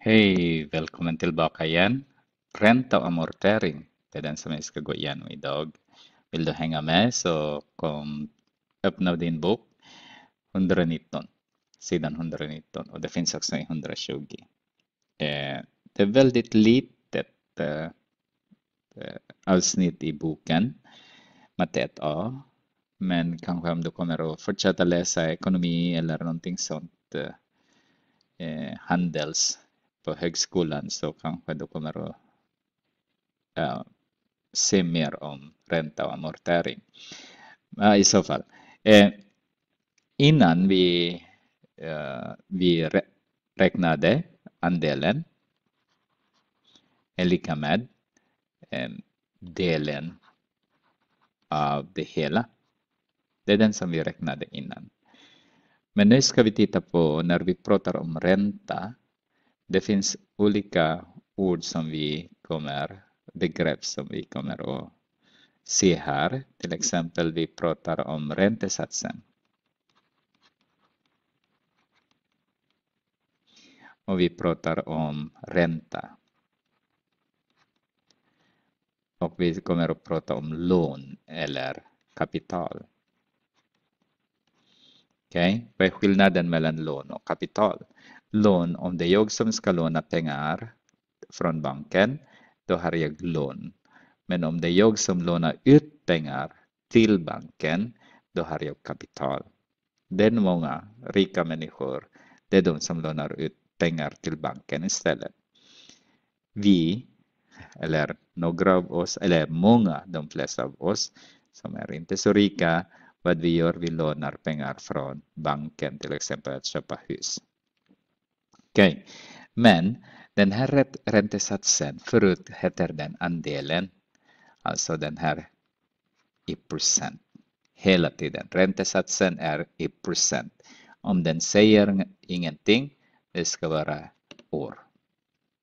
Hej, välkommen tillbaka igen. Ränta och amortering, det är den som vi ska gå igenom idag. Vill du hänga med så kom, öppna din bok 119, sidan 119 och det finns också i 120. Eh, det är väldigt litet eh, eh, avsnitt i boken, matte 1a, men kanske om du kommer att fortsätta läsa ekonomi eller någonting sånt, handels på högskolan så kanske du kommer att äh, se mer om ränta och amortering. Äh, I så fall. Äh, innan vi, eh, vi räknade andelen är lika med eh, delen av det hela. Det är den som vi räknade innan. Men nu ska vi titta på när vi pratar om ränta det finns olika ord som vi kommer, begrepp som vi kommer att se här. Till exempel vi pratar om räntesatsen. Och vi pratar om ränta. Och vi kommer att prata om lån eller kapital. Okej, okay? vad är skillnaden mellan lån och kapital? lån, om det är jag som ska låna pengar från banken, då har jag lån. Men om det är jag som lånar ut pengar till banken, då har jag kapital. Det är många rika människor, det är de som lånar ut pengar till banken istället. Vi, eller några av oss, eller många, de flesta av oss som är inte så rika, vad vi gör, vi lånar pengar från banken till exempel att köpa hus. Okay. Men den här räntesatsen, förut heter den andelen, alltså den här i procent. Hela tiden, räntesatsen är i procent. Om den säger ingenting, det ska vara år.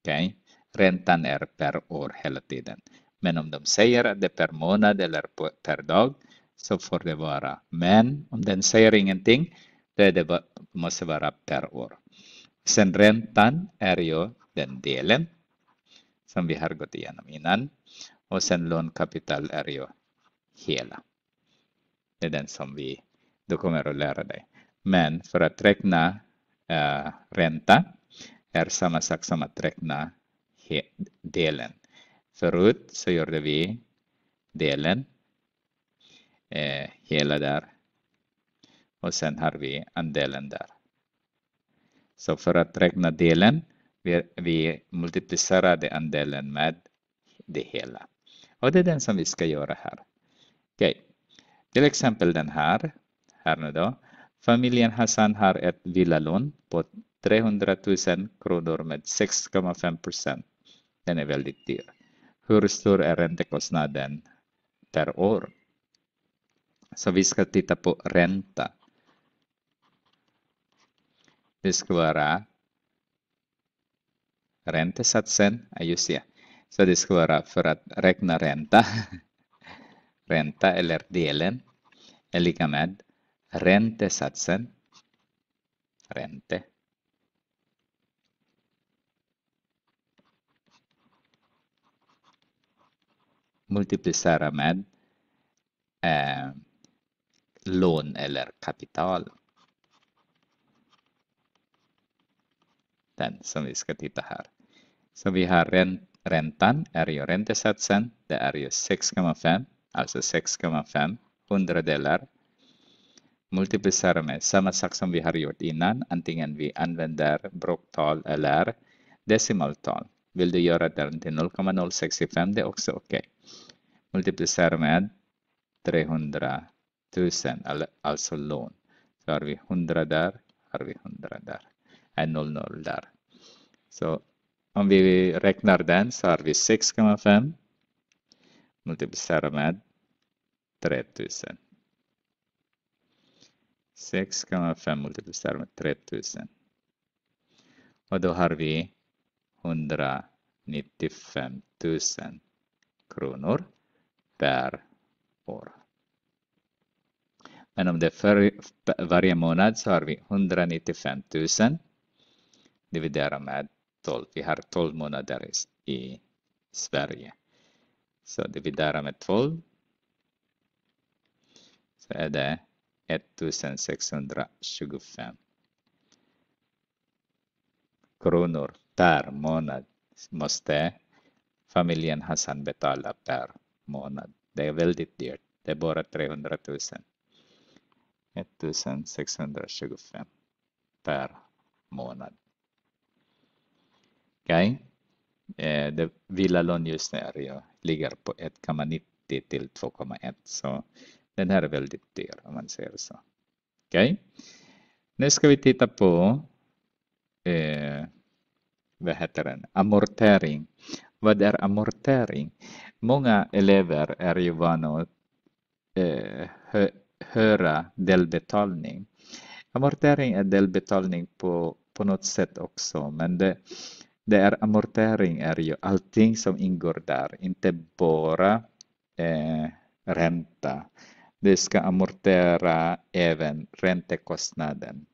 Okay. Räntan är per år hela tiden. Men om de säger att det är per månad eller per dag så får det vara. Men om den säger ingenting, det, det måste vara per år. Sen räntan är ju den delen som vi har gått igenom innan. Och sen lånkapital är ju hela. Det är den som vi du kommer att lära dig. Men för att räkna äh, ränta är samma sak som att räkna delen. Förut så gjorde vi delen, eh, hela där. Och sen har vi andelen där. Så för att räkna delen, vi, vi multiplicerade andelen med det hela. Och det är den som vi ska göra här. okay. till exempel den här. Här nu då. Familjen Hassan har ett villalån på 300 000 kronor med 6,5 procent. Den är väldigt dyr. Hur stor är räntekostnaden per år? Så vi ska titta på ränta ska vara räntesatsen. Ja, just det. Så det ska vara för att räkna ränta. ränta eller delen är lika med räntesatsen. Ränte. Multiplicera med eh, lån eller kapital. den som vi ska titta här. Så vi har räntan, är ju räntesatsen, det är ju 6,5, alltså 6,5 hundradelar. Multiplicera med samma sak som vi har gjort innan, antingen vi använder broktal eller decimaltal. Vill du göra den till 0,065, det är också okej. Okay. Multiplicerar med 300 000, alltså lån. Så har vi 100 där, har vi 100 där är 00 där. Så om vi räknar den så har vi 6,5 multiplicerat med 3000. 6,5 multiplicerat med 3000. Och då har vi 195 000 kronor per år. Men om det är för varje månad så har vi 195 000 dividera med 12. Vi har 12 månader i Sverige. Så dividera med 12 så är det 1625 kronor per månad måste familjen Hassan betala per månad. Det är väldigt dyrt. Det är bara 300 000. 1625 per månad. Okay? Eh, det, villalön just nu ligger på 1,90 till 2,1 så den här är väldigt dyr om man säger så. Okay? Nu ska vi titta på eh, vad heter den? amortering. Vad är amortering? Många elever är ju vana att eh, hö höra delbetalning. Amortering är delbetalning på, på något sätt också, men det, där amortering är ju allting som ingår där, inte bara eh, ränta. Det ska amortera även räntekostnaden.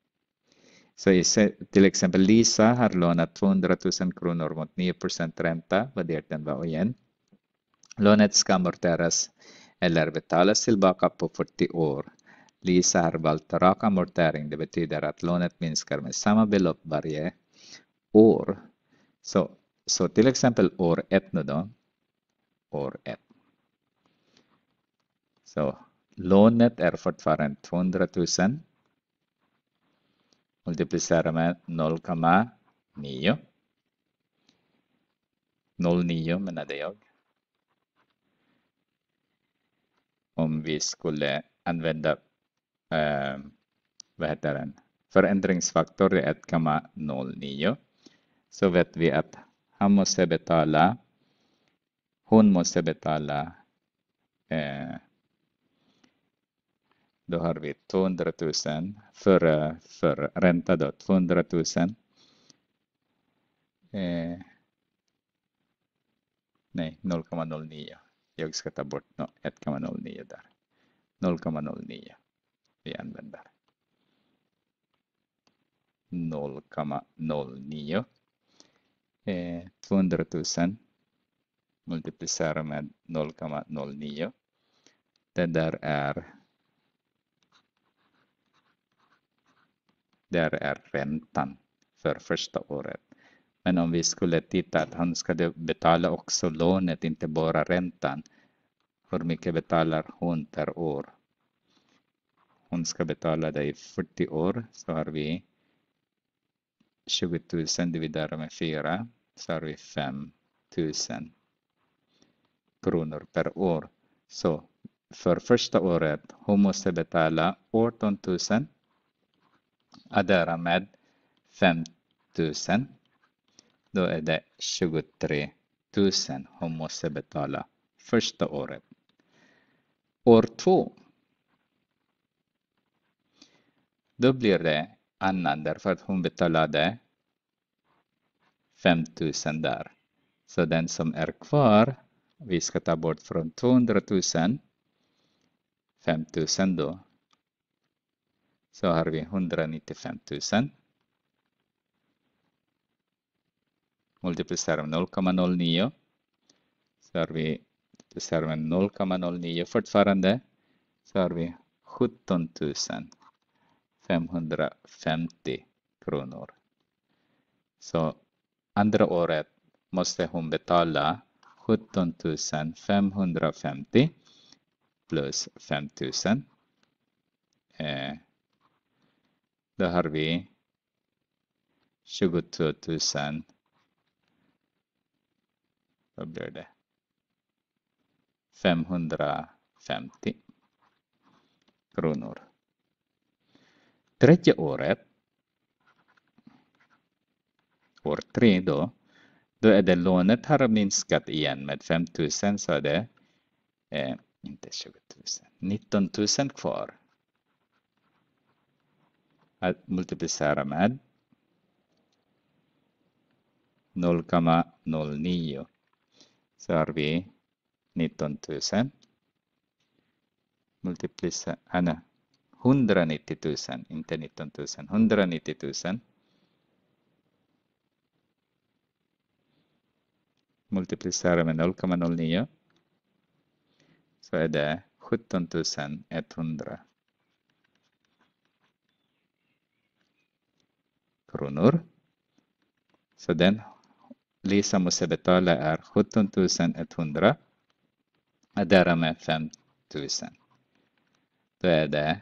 Så till exempel Lisa har lånat 200 000 kronor mot 9 ränta, vad det den var igen. Lånet ska amorteras eller betalas tillbaka på 40 år. Lisa har valt rak amortering, det betyder att lånet minskar med samma belopp varje år så, så till exempel år 1 nu då. År 1. Så lånet är fortfarande 200 000. Multiplicera med 0,9. 0,9 menade jag. Om vi skulle använda eh, vad heter den? förändringsfaktor 1,09 så vet vi att han måste betala, hon måste betala. Eh, då har vi 200 000 för, för ränta då, 200 000. Eh, nej, 0,09. Jag ska ta bort 1,09 där. 0,09 vi använder. 0,09 eh, 200,000 multiplicerar med 0,09. Det där är där är räntan för första året. Men om vi skulle titta att han ska betala också lånet, inte bara räntan. Hur mycket betalar hon per år? Hon ska betala det i 40 år, så har vi 20 000 dividerat med 4 så har vi 5 000 kronor per år. Så för första året hon måste betala 18 000 addera med 5 000 då är det 23 000 hon måste betala första året. År två då blir det annan därför att hon betalade 5000 där. Så den som är kvar, vi ska ta bort från 200 000, 5000 då. Så har vi 195 000. Multiplicerar med 0,09. Så har vi, multiplicerar med 0,09 fortfarande. Så har vi 17 000. 550 kronor. Så andra året måste hon betala 17 550 plus 5 000. Eh, då har vi 22 000. Vad blir det? 550 kronor tredje året, år tre då, då är det lånet har minskat igen med 5 000 så är det eh, inte 20 000, 19 000 kvar. Att multiplicera med 0,09 så har vi 19 000. Multiplicera, ah, 190 000, inte 19 000, 190 000. Multiplicera med 0,09 så är det 17 100 kronor. Så den Lisa måste betala är 17 100 och därmed 5 000. Då är det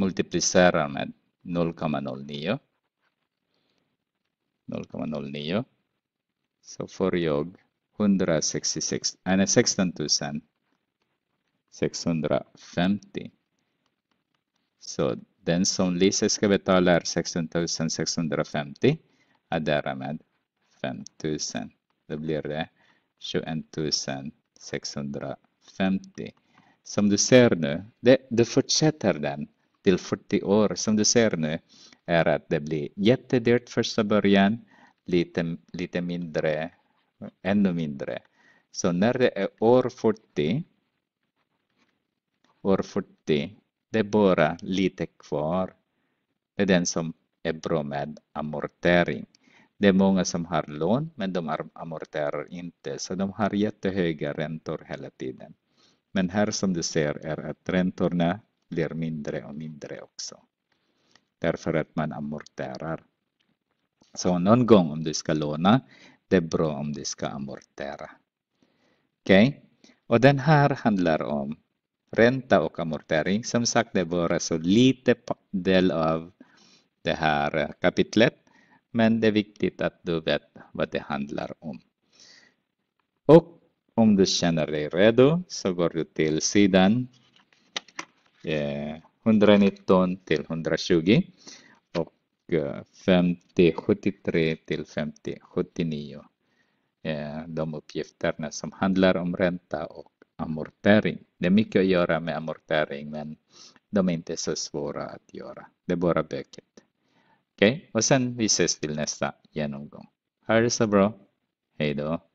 multiplicerar med 0,09. 0,09. Så får jag 166, nej 16 650. Så den som Lisa ska betala är 16 650. Addera med 5000. Då blir det 21 650. Som du ser nu, det, det fortsätter den till 40 år som du ser nu är att det blir jättedyrt första början, lite, lite mindre, ännu mindre. Så när det är år 40, år 40, det är bara lite kvar. Det är den som är bra med amortering. Det är många som har lån, men de amorterar inte, så de har jättehöga räntor hela tiden. Men här som du ser är att räntorna blir mindre och mindre också. Därför att man amorterar. Så någon gång om du ska låna, det är bra om du ska amortera. Okej? Okay? Och den här handlar om ränta och amortering. Som sagt, det är bara så lite del av det här eh, kapitlet. Men det är viktigt att du vet vad det handlar om. Och om du känner dig redo så går du till sidan 119 till 120 och 50, 73 till 50, 79. De uppgifterna som handlar om ränta och amortering. Det är mycket att göra med amortering men de är inte så svåra att göra. Det är bara böket. Okej, okay? och sen vi ses till nästa genomgång. Ha det så bra. Hej då.